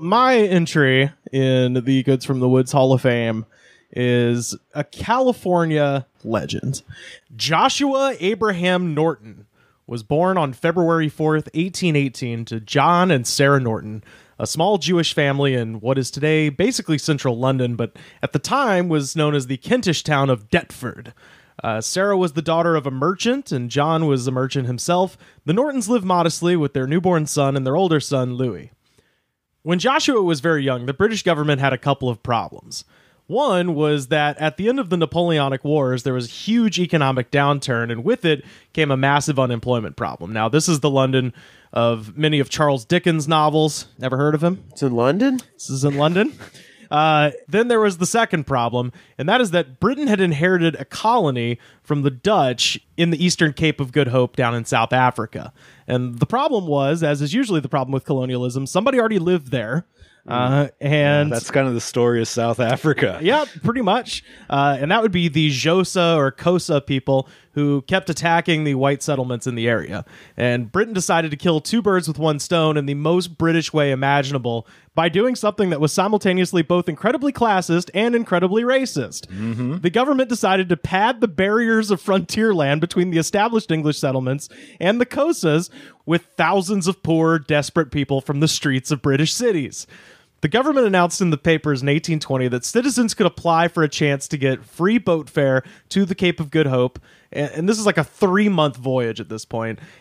my entry in the Goods from the Woods Hall of Fame is a California legend. Joshua Abraham Norton was born on February 4th, 1818, to John and Sarah Norton, a small Jewish family in what is today basically central London, but at the time was known as the Kentish town of Deptford. Uh, Sarah was the daughter of a merchant, and John was a merchant himself. The Nortons lived modestly with their newborn son and their older son, Louis. When Joshua was very young, the British government had a couple of problems. One was that at the end of the Napoleonic Wars, there was a huge economic downturn, and with it came a massive unemployment problem. Now, this is the London of many of Charles Dickens' novels. Ever heard of him? It's in London? This is in London. Uh, then there was the second problem, and that is that Britain had inherited a colony from the Dutch in the Eastern Cape of Good Hope down in South Africa. And the problem was, as is usually the problem with colonialism, somebody already lived there. Mm. Uh, and yeah, that's kind of the story of South Africa. yeah, pretty much. Uh, and that would be the Josa or Kosa people who kept attacking the white settlements in the area. And Britain decided to kill two birds with one stone in the most British way imaginable by doing something that was simultaneously both incredibly classist and incredibly racist. Mm-hmm. The government decided to pad the barriers of frontier land between the established English settlements and the Kosas with thousands of poor, desperate people from the streets of British cities. The government announced in the papers in 1820 that citizens could apply for a chance to get free boat fare to the Cape of Good Hope and, and this is like a three month voyage at this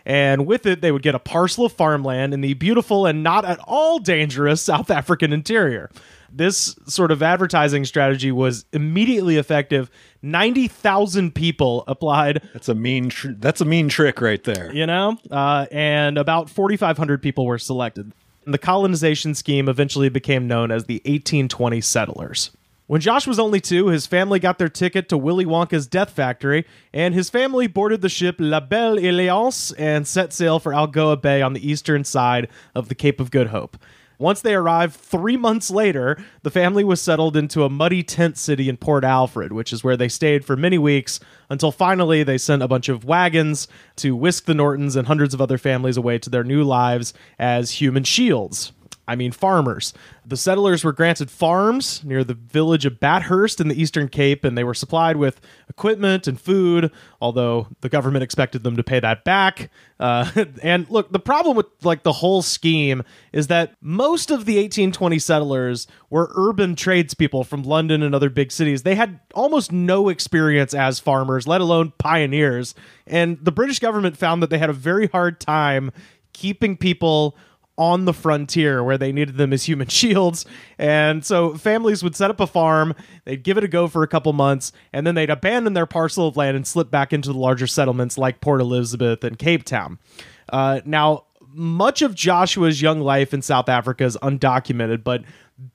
And with it, they would get a parcel of farmland in the beautiful and not at all dangerous South African interior. This sort of advertising strategy was immediately effective. Ninety thousand people applied. That's a mean. Tr- that's a mean trick right there. You know, uh, and about forty five hundred people were selected. And the colonization scheme eventually became known as the 1820 settlers. When Josh was only two, his family got their ticket to Willy Wonka's Death Factory, and his family boarded the ship La Belle Alliance and set sail for Algoa Bay on the eastern side of the Cape of Good Hope. Once they arrived three months later, the family was settled into a muddy tent city in Port Alfred, which is where they stayed for many weeks until finally they sent a bunch of wagons to whisk the Nortons and hundreds of other families away to their new lives as human shields. I mean farmers. The settlers were granted farms near the village of Bathurst in the Eastern Cape, and they were supplied with equipment and food, although the government expected them to pay that back. Uh, and look, the problem with like the whole scheme is that most of the 1820 settlers were urban tradespeople from London and other big cities. They had almost no experience as farmers, let alone pioneers. And the British government found that they had a very hard time keeping people on the frontier where they needed them as human shields. And so families would set up a farm, they'd give it a go for a couple months, and then they'd abandon their parcel of land and slip back into the larger settlements like Port Elizabeth and Cape Town. Uh, now, much of Joshua's young life in South Africa is undocumented, but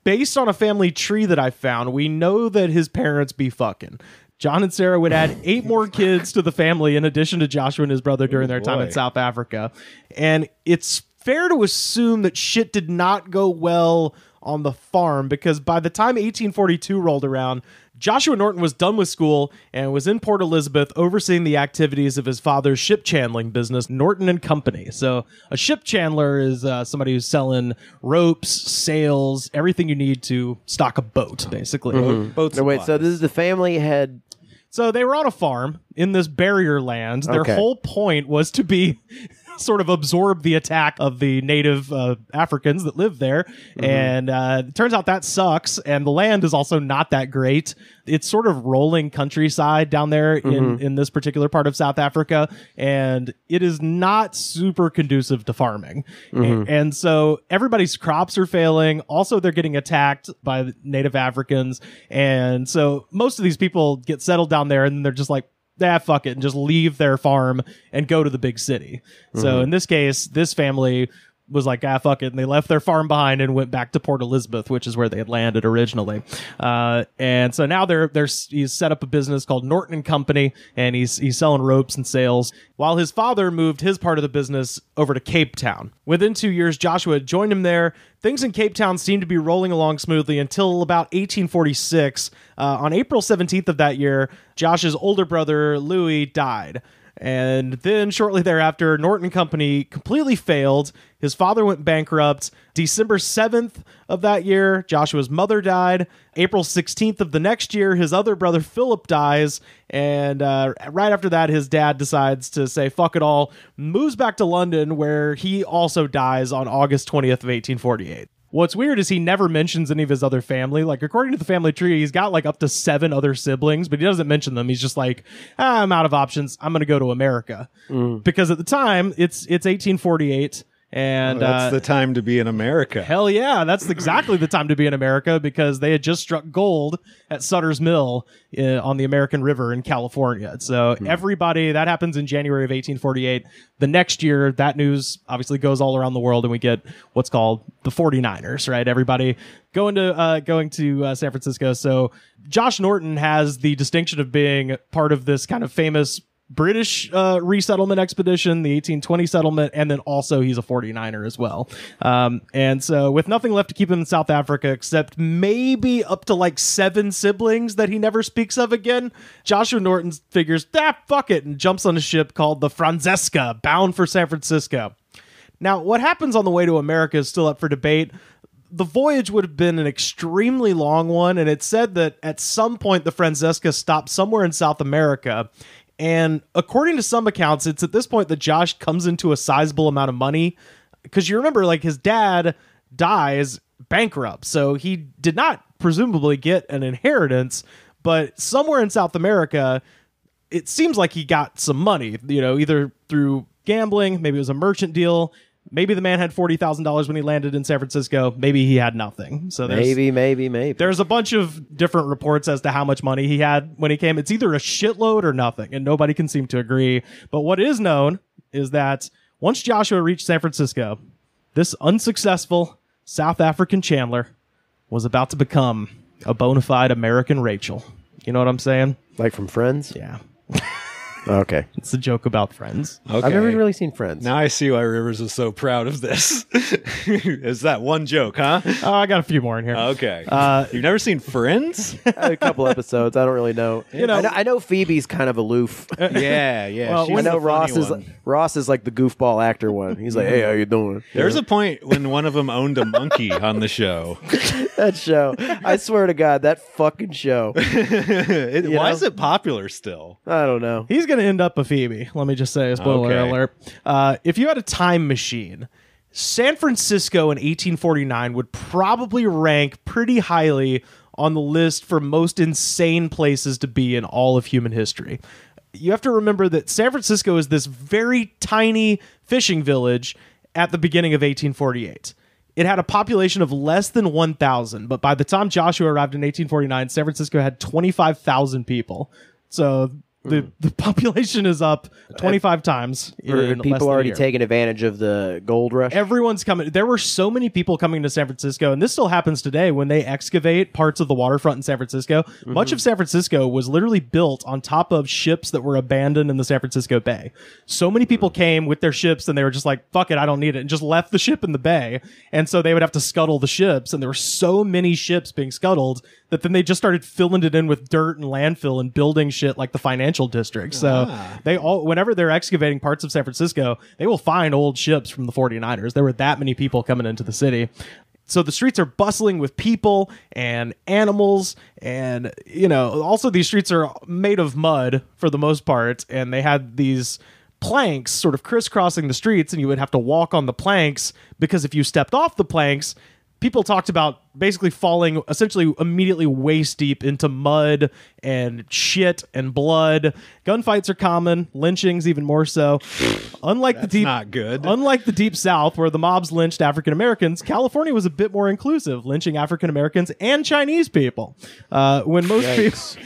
based on a family tree that I found, we know that his parents be fucking. John and Sarah would add eight more kids to the family in addition to Joshua and his brother during oh, their time in South Africa. And it's fair to assume that shit did not go well on the farm because by the time 1842 rolled around, Joshua Norton was done with school and was in Port Elizabeth overseeing the activities of his father's ship chandling business, Norton and Company. So, a ship chandler is uh, somebody who's selling ropes, sails, everything you need to stock a boat, basically. Mm-hmm. Boats. No, wait, so this is the family had so they were on a farm in this barrier land. Their okay. whole point was to be sort of absorb the attack of the native uh, Africans that live there. Mm-hmm. And uh, it turns out that sucks. And the land is also not that great. It's sort of rolling countryside down there mm-hmm. in, in this particular part of South Africa. And it is not super conducive to farming. Mm-hmm. and so everybody's crops are failing. Also, they're getting attacked by native Africans. And so most of these people get settled down there and they're just like, ah, fuck it, and just leave their farm and go to the big city. Mm-hmm. So in this case, this family was like, ah, fuck it. And they left their farm behind and went back to Port Elizabeth, which is where they had landed originally. Uh, and so now they're, they're, he's set up a business called Norton and Company and he's, he's selling ropes and sails while his father moved his part of the business over to Cape Town. Within two years, Joshua joined him there. Things in Cape Town seemed to be rolling along smoothly until about 1846. Uh, on April 17th of that year, Josh's older brother, Louis, died. And then shortly thereafter, Norton Company completely failed. His father went bankrupt. December 7th of that year, Joshua's mother died. April 16th of the next year, his other brother Philip dies. And uh, right after that, his dad decides to say, fuck it all, moves back to London, where he also dies on August 20th of 1848. What's weird is he never mentions any of his other family. Like according to the family tree, he's got like up to seven other siblings, but he doesn't mention them. He's just like, ah, I'm out of options. I'm going to go to America mm. because at the time it's it's 1848. And that's uh, the time to be in America. Hell yeah, that's exactly the time to be in America because they had just struck gold at Sutter's Mill uh, on the American River in California. So hmm. everybody that happens in January of 1848. The next year, that news obviously goes all around the world, and we get what's called the 49ers. Right, everybody going to uh, going to uh, San Francisco. So Josh Norton has the distinction of being part of this kind of famous British uh, resettlement expedition, the 1820 settlement, and then also he's a 49er as well. Um, and so, with nothing left to keep him in South Africa except maybe up to like seven siblings that he never speaks of again, Joshua Norton figures, ah, fuck it, and jumps on a ship called the Franzesca, bound for San Francisco. Now, what happens on the way to America is still up for debate the voyage would have been an extremely long one, and it said that at some point the Francesca stopped somewhere in South America, and according to some accounts, it's at this point that Josh comes into a sizable amount of money because you remember, like, his dad dies bankrupt. So he did not presumably get an inheritance, but somewhere in South America, it seems like he got some money, you know, either through gambling, maybe it was a merchant deal, Maybe the man had forty thousand dollars when he landed in San Francisco. Maybe he had nothing. So maybe, maybe, maybe. There's a bunch of different reports as to how much money he had when he came. It's either a shitload or nothing, and nobody can seem to agree. But what is known is that once Joshua reached San Francisco, this unsuccessful South African Chandler was about to become a bona fide American Rachel. You know what I'm saying? Like from Friends? Yeah. Okay. It's a joke about friends. Okay. I've never really seen Friends. Now I see why Rivers is so proud of this. is that one joke, huh? Oh, I got a few more in here. Okay. Uh, You've never seen Friends? a couple episodes. I don't really know. You know, I know, I know Phoebe's kind of aloof. yeah, yeah. Well, I know Ross is like, Ross is like the goofball actor one. He's like, hey, how you doing? There's a point when one of them owned a monkey on the show. that show, I swear to God, that fucking show. It, why know? is it popular still? I don't know. He's going going to end up a Phoebe. Let me just say, spoiler Okay. alert. Uh, if you had a time machine, San Francisco in 1849 would probably rank pretty highly on the list for most insane places to be in all of human history. You have to remember that San Francisco is this very tiny fishing village at the beginning of 1848. It had a population of less than 1,000, but by the time Joshua arrived in 1849, San Francisco had 25,000 people. So the hmm. the population is up 25 times. in people than a already year. taking advantage of the gold rush. Everyone's coming. There were so many people coming to San Francisco, and this still happens today when they excavate parts of the waterfront in San Francisco. Mm-hmm. Much of San Francisco was literally built on top of ships that were abandoned in the San Francisco Bay. So many people hmm. came with their ships, and they were just like, "Fuck it, I don't need it," and just left the ship in the bay. And so they would have to scuttle the ships, and there were so many ships being scuttled that then they just started filling it in with dirt and landfill and building shit like the financial district. So ah. they all, whenever they're excavating parts of San Francisco, they will find old ships from the 49ers. There were that many people coming into the city. So the streets are bustling with people and animals, and you know, also these streets are made of mud for the most part, and they had these planks sort of crisscrossing the streets, and you would have to walk on the planks because if you stepped off the planks, people talked about basically falling essentially immediately waist deep into mud and shit and blood. Gunfights are common, lynchings even more so. Unlike the deep not good. Unlike the deep south where the mobs lynched African Americans, California was a bit more inclusive, lynching African Americans and Chinese people. Uh, when most Yikes.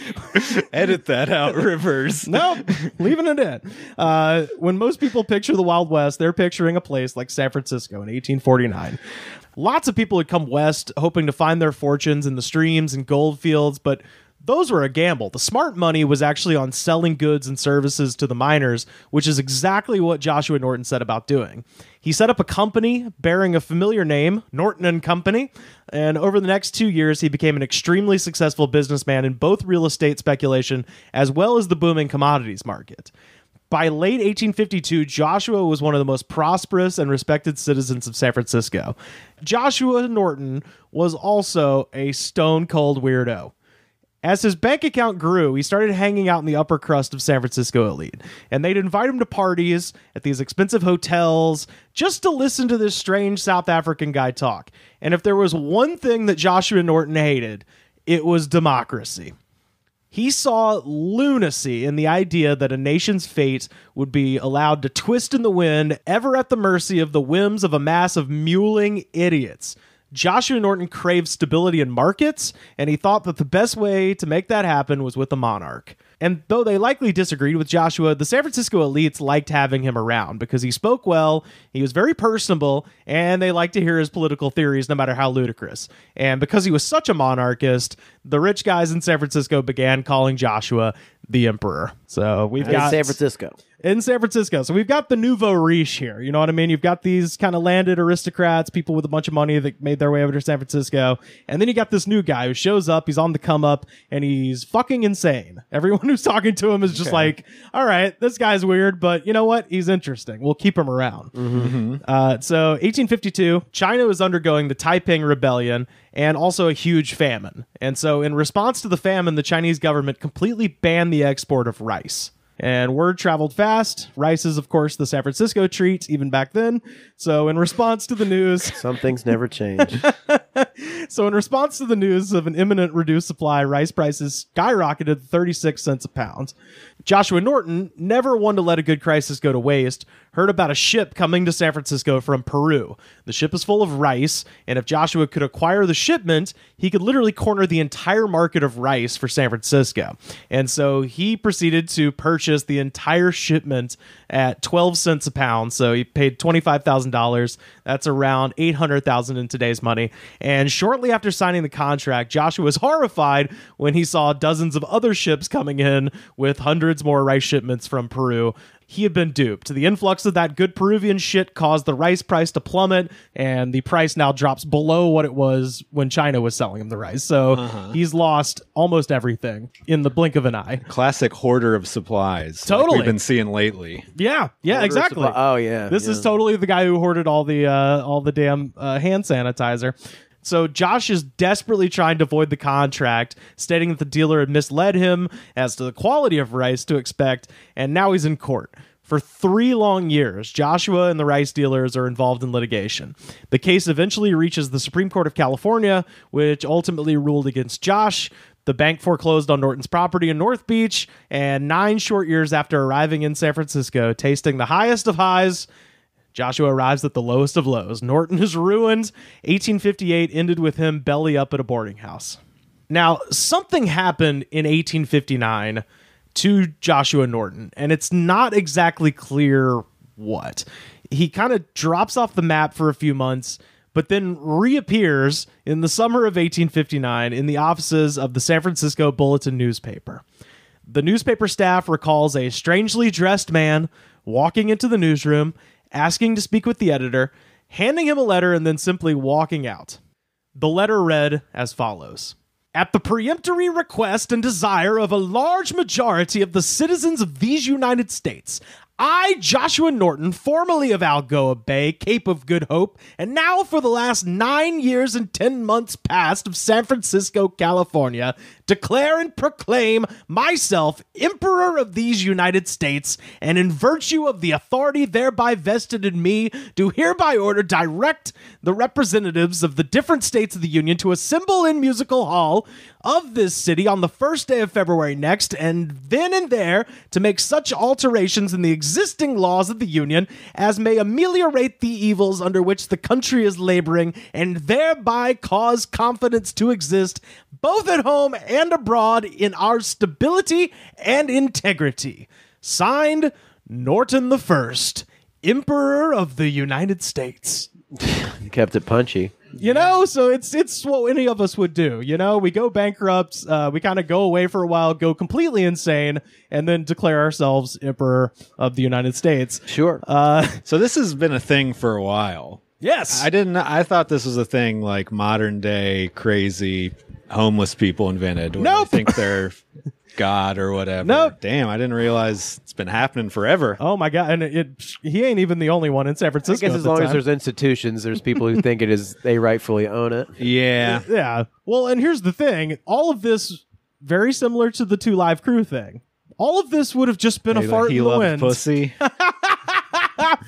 people edit that out reverse. nope, leaving it in. Uh, when most people picture the Wild West, they're picturing a place like San Francisco in 1849. Lots of people had come west hoping hoping to find their fortunes in the streams and gold fields, but those were a gamble. The smart money was actually on selling goods and services to the miners, which is exactly what Joshua Norton said about doing. He set up a company bearing a familiar name, Norton and Company, and over the next 2 years he became an extremely successful businessman in both real estate speculation as well as the booming commodities market. By late 1852, Joshua was one of the most prosperous and respected citizens of San Francisco. Joshua Norton was also a stone cold weirdo. As his bank account grew, he started hanging out in the upper crust of San Francisco elite, and they'd invite him to parties at these expensive hotels just to listen to this strange South African guy talk. And if there was one thing that Joshua Norton hated, it was democracy. He saw lunacy in the idea that a nation's fate would be allowed to twist in the wind, ever at the mercy of the whims of a mass of mewling idiots. Joshua Norton craved stability in markets, and he thought that the best way to make that happen was with a monarch. And though they likely disagreed with Joshua, the San Francisco elites liked having him around because he spoke well, he was very personable, and they liked to hear his political theories no matter how ludicrous. And because he was such a monarchist, the rich guys in San Francisco began calling Joshua the emperor. So we've got San Francisco in San Francisco. So we've got the nouveau riche here. You know what I mean? You've got these kind of landed aristocrats, people with a bunch of money that made their way over to San Francisco. And then you got this new guy who shows up, he's on the come up, and he's fucking insane. Everyone who's talking to him is just okay. like, all right, this guy's weird, but you know what? He's interesting. We'll keep him around. Mm-hmm. Uh, so 1852, China was undergoing the Taiping Rebellion and also a huge famine. And so in response to the famine, the Chinese government completely banned the export of rice. And word traveled fast. Rice is, of course, the San Francisco treat, even back then. So, in response to the news, some things never change. so, in response to the news of an imminent reduced supply, rice prices skyrocketed 36 cents a pound. Joshua Norton, never one to let a good crisis go to waste, heard about a ship coming to San Francisco from Peru. The ship is full of rice, and if Joshua could acquire the shipment, he could literally corner the entire market of rice for San Francisco. And so he proceeded to purchase the entire shipment at 12 cents a pound. So he paid $25,000. That's around 800,000 in today's money. And shortly after signing the contract, Joshua was horrified when he saw dozens of other ships coming in with hundreds hundreds more rice shipments from Peru. He had been duped. The influx of that good Peruvian shit caused the rice price to plummet, and the price now drops below what it was when China was selling him the rice. So uh-huh. he's lost almost everything in the blink of an eye. Classic hoarder of supplies. Totally. Like we've been seeing lately. Yeah. Yeah, hoarder exactly. oh, yeah. This yeah. is totally the guy who hoarded all the uh, all the damn uh, hand sanitizer. So Josh is desperately trying to avoid the contract, stating that the dealer had misled him as to the quality of rice to expect, and now he's in court. For three long years, Joshua and the rice dealers are involved in litigation. The case eventually reaches the Supreme Court of California, which ultimately ruled against Josh. The bank foreclosed on Norton's property in North Beach, and nine short years after arriving in San Francisco, tasting the highest of highs Joshua arrives at the lowest of lows. Norton is ruined. 1858 ended with him belly up at a boarding house. Now, something happened in 1859 to Joshua Norton, and it's not exactly clear what. He kind of drops off the map for a few months, but then reappears in the summer of 1859 in the offices of the San Francisco Bulletin newspaper. The newspaper staff recalls a strangely dressed man walking into the newsroom asking to speak with the editor, handing him a letter, and then simply walking out. The letter read as follows At the peremptory request and desire of a large majority of the citizens of these United States, I, Joshua Norton, formerly of Algoa Bay, Cape of Good Hope, and now for the last nine years and ten months past of San Francisco, California, declare and proclaim myself Emperor of these United States, and in virtue of the authority thereby vested in me, do hereby order direct the representatives of the different states of the Union to assemble in Musical Hall of this city on the first day of February next, and then and there to make such alterations in the existing laws of the Union as may ameliorate the evils under which the country is laboring, and thereby cause confidence to exist both at home and and abroad in our stability and integrity. Signed, Norton the First, Emperor of the United States. Kept it punchy. You know, so it's it's what any of us would do. You know, we go bankrupt, uh, we kind of go away for a while, go completely insane, and then declare ourselves emperor of the United States. Sure. Uh, so this has been a thing for a while. Yes, I didn't. I thought this was a thing like modern day crazy homeless people invented. No, nope. They think they're God or whatever. Nope. Damn, I didn't realize it's been happening forever. Oh my God! And it, it he ain't even the only one in San Francisco. I guess as long time. as there's institutions, there's people who think it is they rightfully own it. Yeah. Yeah. Well, and here's the thing: all of this very similar to the two live crew thing. All of this would have just been hey, a fart he in the wind. Pussy.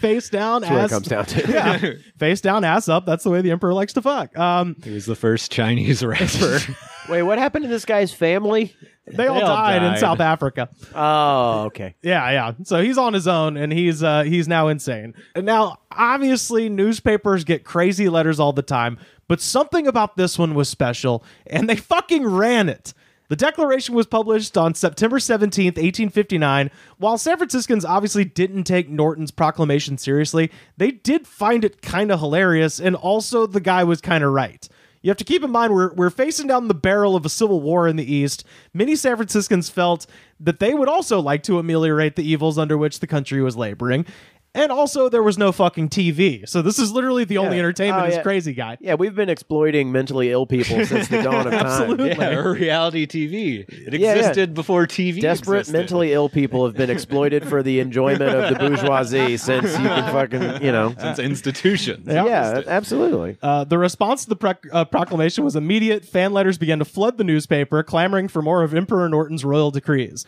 face down. That's ass, what it comes down to. yeah, face down, ass up. That's the way the emperor likes to fuck. Um, he was the first Chinese rapper. Wait, what happened to this guy's family? They, they all, all died, died, in South Africa. Oh, okay. Yeah, yeah. So he's on his own, and he's uh, he's now insane. And now, obviously, newspapers get crazy letters all the time, but something about this one was special, and they fucking ran it. The declaration was published on September 17, 1859. While San Franciscans obviously didn't take Norton's proclamation seriously, they did find it kind of hilarious, and also the guy was kind of right. You have to keep in mind we're, we're facing down the barrel of a civil war in the East. Many San Franciscans felt that they would also like to ameliorate the evils under which the country was laboring, and also, there was no fucking TV. So this is literally the yeah. only entertainment oh, yeah. is Crazy Guy. Yeah, we've been exploiting mentally ill people since the dawn of time. Absolutely. Yeah, reality TV. It existed before TV Desperate existed. mentally ill people have been exploited for the enjoyment of the bourgeoisie since you can fucking, you know. Since institutions. Yeah, absolutely. Uh, the response to the pro- uh, proclamation was immediate. Fan letters began to flood the newspaper, clamoring for more of Emperor Norton's royal decrees.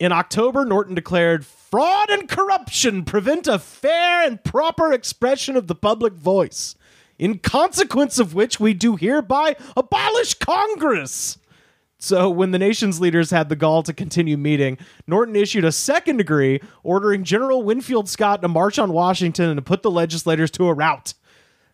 In October, Norton declared, Fraud and corruption prevent a fair and proper expression of the public voice, in consequence of which we do hereby abolish Congress. So, when the nation's leaders had the gall to continue meeting, Norton issued a second decree ordering General Winfield Scott to march on Washington and to put the legislators to a rout.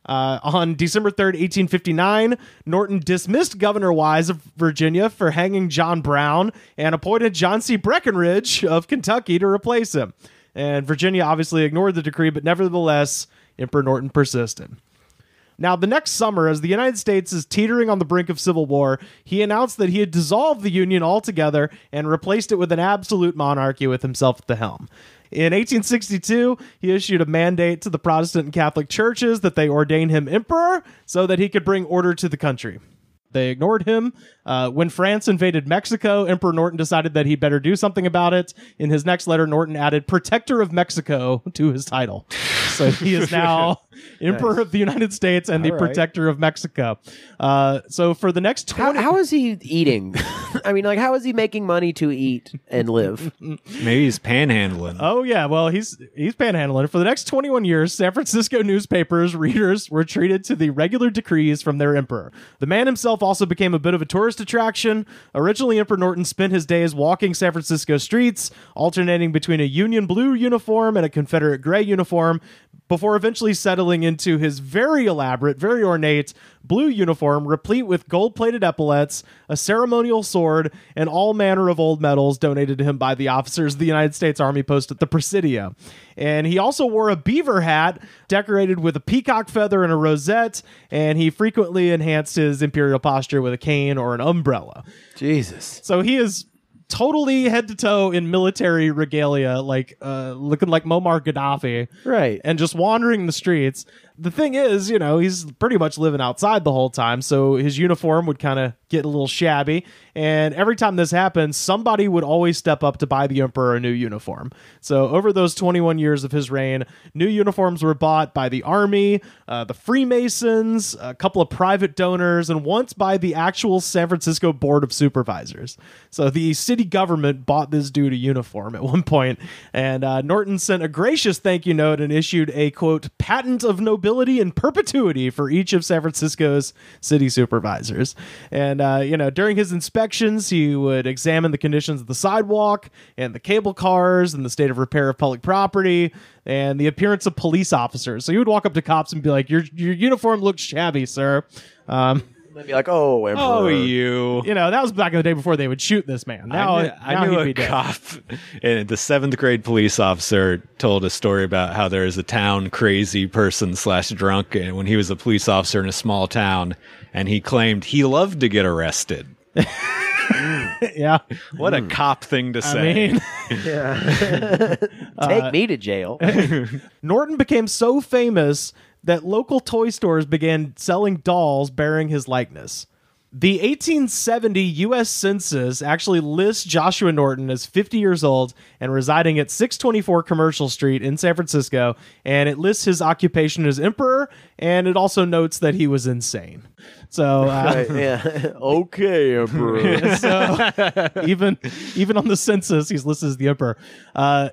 Uh, on December 3rd, 1859, Norton dismissed Governor Wise of Virginia for hanging John Brown and appointed John C. Breckinridge of Kentucky to replace him. And Virginia obviously ignored the decree, but nevertheless, Emperor Norton persisted. Now, the next summer, as the United States is teetering on the brink of civil war, he announced that he had dissolved the Union altogether and replaced it with an absolute monarchy with himself at the helm. In 1862, he issued a mandate to the Protestant and Catholic churches that they ordain him emperor so that he could bring order to the country. They ignored him. Uh, when France invaded Mexico, Emperor Norton decided that he better do something about it. In his next letter, Norton added "Protector of Mexico" to his title, so he is now Emperor nice. of the United States and All the right. protector of Mexico. Uh, so for the next 20 20- how is he eating? I mean, like, how is he making money to eat and live? Maybe he's panhandling. Oh yeah, well he's he's panhandling. For the next 21 years, San Francisco newspapers readers were treated to the regular decrees from their emperor. The man himself also became a bit of a tourist attraction. Originally, Emperor Norton spent his days walking San Francisco streets, alternating between a Union blue uniform and a Confederate gray uniform, before eventually settling into his very elaborate, very ornate blue uniform, replete with gold plated epaulets, a ceremonial sword, and all manner of old medals donated to him by the officers of the United States Army post at the Presidio. And he also wore a beaver hat decorated with a peacock feather and a rosette, and he frequently enhanced his imperial posture with a cane or an umbrella. Jesus. So he is totally head to toe in military regalia, like uh, looking like Muammar Gaddafi, right? And just wandering the streets the thing is, you know, he's pretty much living outside the whole time, so his uniform would kind of get a little shabby. And every time this happened, somebody would always step up to buy the emperor a new uniform. So over those 21 years of his reign, new uniforms were bought by the army, uh, the Freemasons, a couple of private donors, and once by the actual San Francisco Board of Supervisors. So the city government bought this dude a uniform at one point, and uh, Norton sent a gracious thank you note and issued a quote patent of nobility liability in perpetuity for each of San Francisco's city supervisors. And, uh, you know, during his inspections, he would examine the conditions of the sidewalk and the cable cars and the state of repair of public property and the appearance of police officers. So he would walk up to cops and be like, your, your uniform looks shabby, sir. Um, they'd be like, "Oh, Emperor. oh, you." You know, that was back in the day before they would shoot this man. Now, I knew, now I knew he'd a be dead. cop, and the seventh grade police officer told a story about how there is a town crazy person slash drunk, and when he was a police officer in a small town, and he claimed he loved to get arrested. yeah. What a hmm. cop thing to say. I mean, Yeah. Take uh, me to jail. Norton became so famous that local toy stores began selling dolls bearing his likeness. The 1870 U.S. Census actually lists Joshua Norton as 50 years old and residing at 624 Commercial Street in San Francisco, and it lists his occupation as emperor, and it also notes that he was insane. So, uh, yeah, okay, emperor. so even even on the census, he's listed as the emperor. Uh,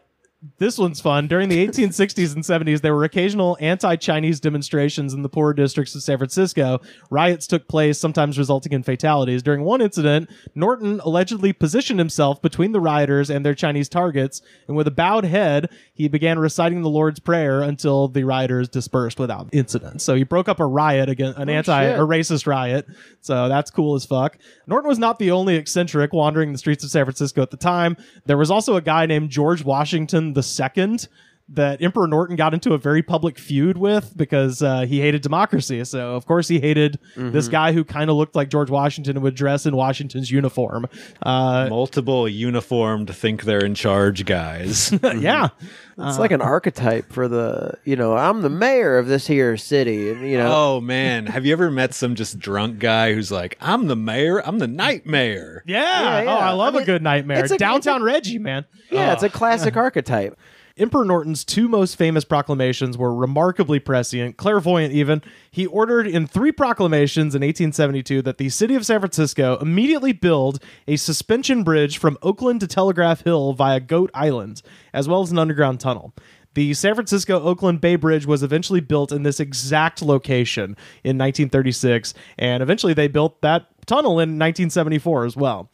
this one's fun. During the 1860s and 70s, there were occasional anti Chinese demonstrations in the poorer districts of San Francisco. Riots took place, sometimes resulting in fatalities. During one incident, Norton allegedly positioned himself between the rioters and their Chinese targets, and with a bowed head, he began reciting the Lord's Prayer until the rioters dispersed without incident. So he broke up a riot against an oh, anti a racist riot. So that's cool as fuck. Norton was not the only eccentric wandering the streets of San Francisco at the time. There was also a guy named George Washington the second that Emperor Norton got into a very public feud with because uh, he hated democracy. So of course he hated mm-hmm. this guy who kind of looked like George Washington and would dress in Washington's uniform. Uh, Multiple uniformed think they're in charge guys. yeah, it's uh, like an archetype for the you know I'm the mayor of this here city. You know. Oh man, have you ever met some just drunk guy who's like I'm the mayor? I'm the nightmare. Yeah. yeah, yeah. Oh, I love I mean, a good nightmare. It's a, Downtown it's a, Reggie, man. Yeah, oh, it's a oh. classic archetype. Emperor Norton's two most famous proclamations were remarkably prescient, clairvoyant even. He ordered in three proclamations in 1872 that the city of San Francisco immediately build a suspension bridge from Oakland to Telegraph Hill via Goat Island, as well as an underground tunnel. The San Francisco Oakland Bay Bridge was eventually built in this exact location in 1936, and eventually they built that tunnel in 1974 as well.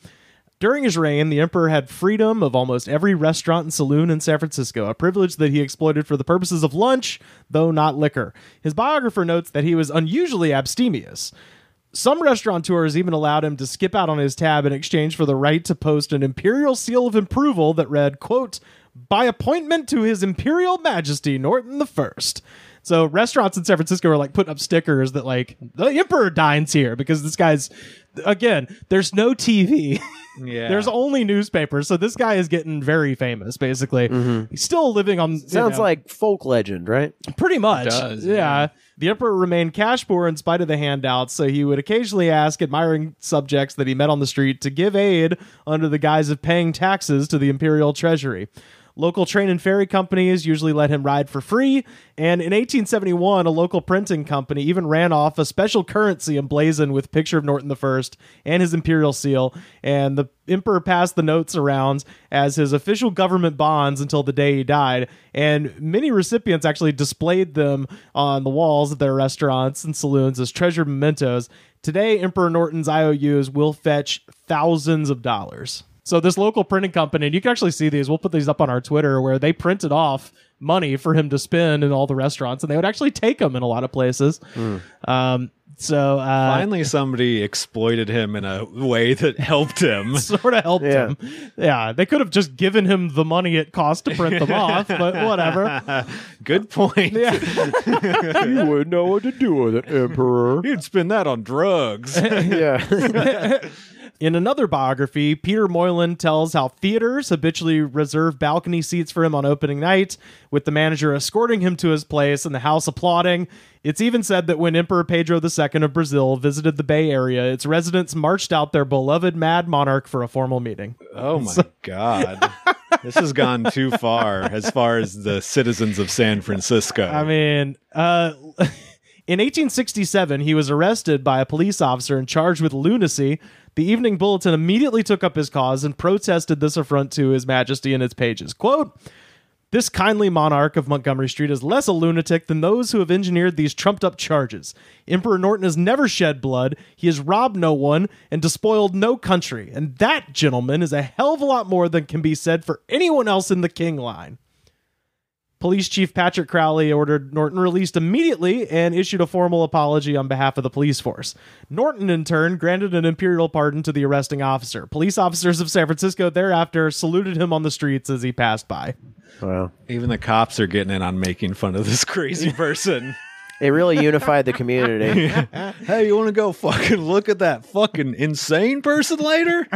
During his reign, the emperor had freedom of almost every restaurant and saloon in San Francisco, a privilege that he exploited for the purposes of lunch, though not liquor. His biographer notes that he was unusually abstemious. Some restaurateurs even allowed him to skip out on his tab in exchange for the right to post an imperial seal of approval that read, quote, by appointment to his imperial majesty Norton the First. So restaurants in San Francisco are like putting up stickers that like the emperor dines here because this guy's again, there's no TV. Yeah. There's only newspapers, so this guy is getting very famous. Basically, mm-hmm. he's still living on. Sounds you know, like folk legend, right? pretty much. does, yeah. yeah. the emperor remained cash poor in spite of the handouts, so he would occasionally ask admiring subjects that he met on the street to give aid under the guise of paying taxes to the imperial treasury. Local train and ferry companies usually let him ride for free, and in 1871, a local printing company even ran off a special currency emblazoned with picture of Norton I and his imperial seal, and the emperor passed the notes around as his official government bonds until the day he died, and many recipients actually displayed them on the walls of their restaurants and saloons as treasured mementos. Today, Emperor Norton's IOUs will fetch thousands of dollars. So this local printing company, and you can actually see these. We'll put these up on our Twitter, where they printed off money for him to spend in all the restaurants, and they would actually take him in a lot of places. Mm. Um, so uh, finally, somebody exploited him in a way that helped him. sort of helped yeah. him. Yeah, they could have just given him the money it cost to print them off, but whatever. Good point. Yeah. you wouldn't know what to do with it, Emperor. You'd spend that on drugs. yeah. In another biography, Peter Moylan tells how theaters habitually reserve balcony seats for him on opening night, with the manager escorting him to his place and the house applauding. It's even said that when Emperor Pedro II of Brazil visited the Bay Area, its residents marched out their beloved Mad Monarch for a formal meeting. Oh my so- God. this has gone too far as far as the citizens of San Francisco. I mean, uh,. In 1867, he was arrested by a police officer and charged with lunacy the Evening Bulletin immediately took up his cause and protested this affront to His Majesty and its pages. Quote, this kindly monarch of Montgomery Street is less a lunatic than those who have engineered these trumped up charges. Emperor Norton has never shed blood, he has robbed no one, and despoiled no country. And that, gentlemen, is a hell of a lot more than can be said for anyone else in the king line. Police Chief Patrick Crowley ordered Norton released immediately and issued a formal apology on behalf of the police force. Norton, in turn, granted an imperial pardon to the arresting officer. Police officers of San Francisco thereafter saluted him on the streets as he passed by. Wow. Even the cops are getting in on making fun of this crazy person. It really unified the community. hey, you want to go fucking look at that fucking insane person later?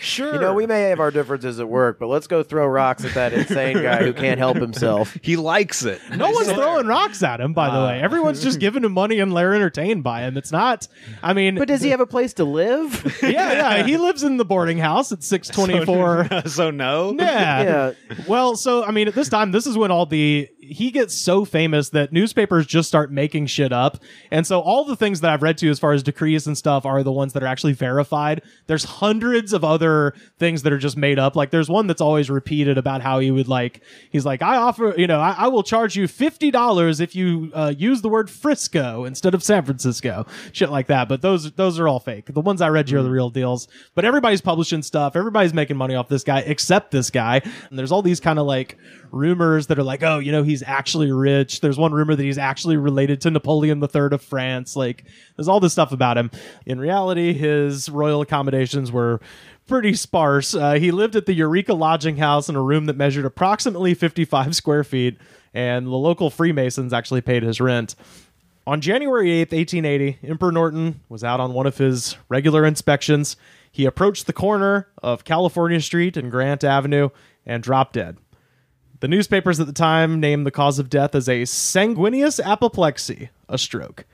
sure. You know, we may have our differences at work, but let's go throw rocks at that insane guy who can't help himself. he likes it. No one's throwing rocks at him, by the uh. way. Everyone's just giving him money and they're entertained by him. It's not, I mean, But does he have a place to live? yeah, yeah. He lives in the boarding house at 624. so no. Yeah. Yeah. Well, so, I mean, at this time, this is when all the he gets so famous that newspapers just start making shit up. And so all the things that I've read to as far as decrees and stuff are the ones that are actually verified. There's hundreds of other things that are just made up. Like there's one that's always repeated about how he would like, he's like, I offer, you know, I, I will charge you $50 if you uh, use the word Frisco instead of San Francisco, shit like that. But those, those are all fake. The ones I read you are the real deals, but everybody's publishing stuff. Everybody's making money off this guy except this guy. And there's all these kind of like rumors that are like, oh, you know, he's he's actually rich. There's one rumor that he's actually related to Napoleon III of France. Like, there's all this stuff about him. In reality, his royal accommodations were pretty sparse. Uh, he lived at the Eureka Lodging House in a room that measured approximately 55 square feet, and the local Freemasons actually paid his rent. On January 8th, 1880, Emperor Norton was out on one of his regular inspections. He approached the corner of California Street and Grant Avenue and dropped dead. The newspapers at the time named the cause of death as a sanguineous apoplexy, a stroke.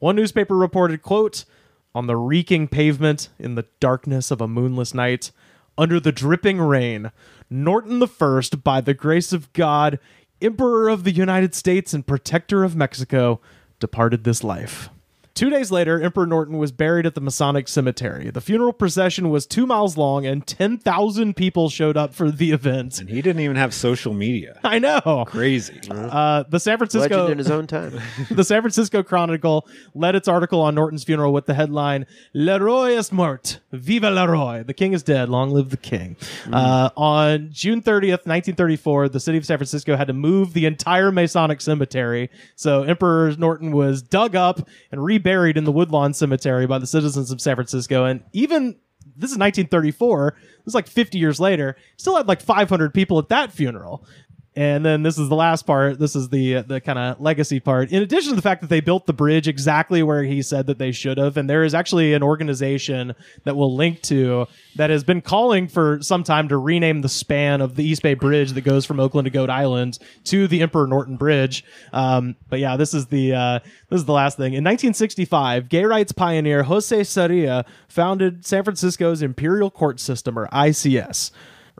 One newspaper reported, quote, on the reeking pavement in the darkness of a moonless night, under the dripping rain, Norton the First, by the grace of God, Emperor of the United States and Protector of Mexico, departed this life. Two days later, Emperor Norton was buried at the Masonic Cemetery. The funeral procession was two miles long, and 10,000 people showed up for the event. And he didn't even have social media. I know. Crazy. Uh, the San Francisco Legend in his own time. the San Francisco Chronicle led its article on Norton's funeral with the headline "Leroy is mort, viva Leroy! The king is dead, long live the king." Mm. Uh, on June 30th, 1934, the city of San Francisco had to move the entire Masonic cemetery, so Emperor Norton was dug up and rebuilt Buried in the Woodlawn Cemetery by the citizens of San Francisco. And even this is 1934. This is like 50 years later. Still had like 500 people at that funeral. And then this is the last part. This is the uh, the kind of legacy part. In addition to the fact that they built the bridge exactly where he said that they should have, and there is actually an organization that we'll link to that has been calling for some time to rename the span of the East Bay Bridge that goes from Oakland to Goat Island to the Emperor Norton Bridge. Um, but yeah, this is the uh, this is the last thing. In 1965, gay rights pioneer Jose Saria founded San Francisco's Imperial Court System, or ICS.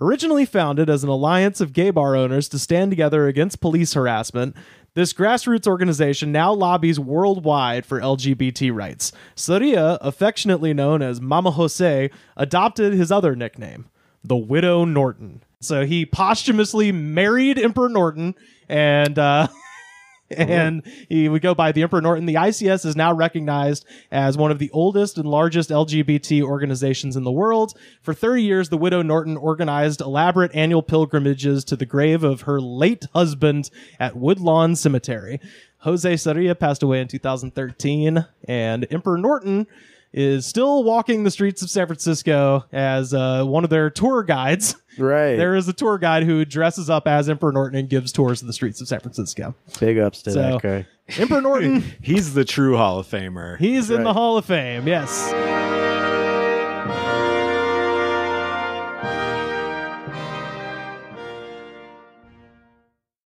Originally founded as an alliance of gay bar owners to stand together against police harassment, this grassroots organization now lobbies worldwide for LGBT rights. Soria, affectionately known as Mama Jose, adopted his other nickname, the Widow Norton. So he posthumously married Emperor Norton and uh, Mm-hmm. and he would go by the Emperor Norton. The ICS is now recognized as one of the oldest and largest LGBT organizations in the world. For 30 years, the widow Norton organized elaborate annual pilgrimages to the grave of her late husband at Woodlawn Cemetery. Jose Saria passed away in 2013, and Emperor Norton is still walking the streets of San Francisco as uh, one of their tour guides. Right. There is a tour guide who dresses up as Emperor Norton and gives tours of the streets of San Francisco. Big ups to so, that guy. Emperor Norton. he's the true Hall of Famer. He's right. in the Hall of Fame, yes.